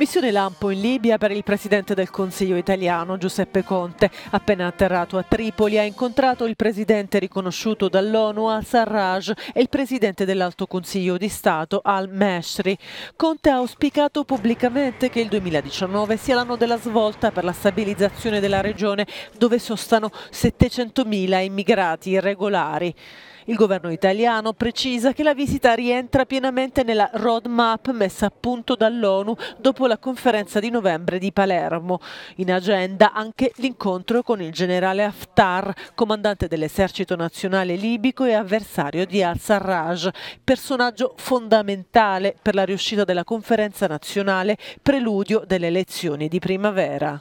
Missione lampo in Libia per il Presidente del Consiglio italiano Giuseppe Conte. Appena atterrato a Tripoli ha incontrato il Presidente riconosciuto dall'ONU al Sarraj e il Presidente dell'Alto Consiglio di Stato al Meshri. Conte ha auspicato pubblicamente che il 2019 sia l'anno della svolta per la stabilizzazione della regione dove sostano 700.000 immigrati irregolari. Il governo italiano precisa che la visita rientra pienamente nella roadmap messa a punto dall'ONU dopo la conferenza di novembre di Palermo. In agenda anche l'incontro con il generale Haftar, comandante dell'esercito nazionale libico e avversario di al-Sarraj, personaggio fondamentale per la riuscita della conferenza nazionale, preludio delle elezioni di primavera.